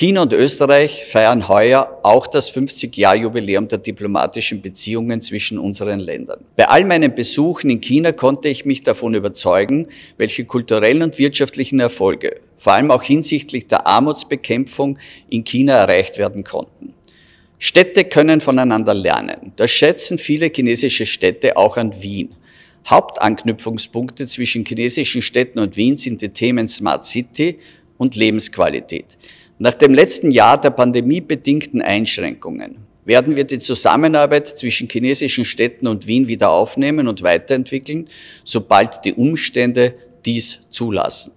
China und Österreich feiern heuer auch das 50-Jahr-Jubiläum der diplomatischen Beziehungen zwischen unseren Ländern. Bei all meinen Besuchen in China konnte ich mich davon überzeugen, welche kulturellen und wirtschaftlichen Erfolge, vor allem auch hinsichtlich der Armutsbekämpfung, in China erreicht werden konnten. Städte können voneinander lernen. Das schätzen viele chinesische Städte auch an Wien. Hauptanknüpfungspunkte zwischen chinesischen Städten und Wien sind die Themen Smart City und Lebensqualität. Nach dem letzten Jahr der pandemiebedingten Einschränkungen werden wir die Zusammenarbeit zwischen chinesischen Städten und Wien wieder aufnehmen und weiterentwickeln, sobald die Umstände dies zulassen.